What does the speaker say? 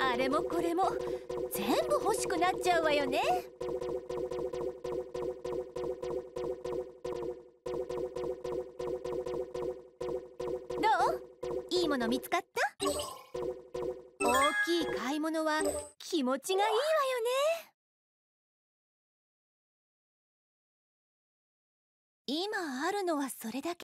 あれもこれも全部欲しくなっちゃうわよねもの見つかった大きい買い物は気持ちがいいわよね今あるのはそれだけ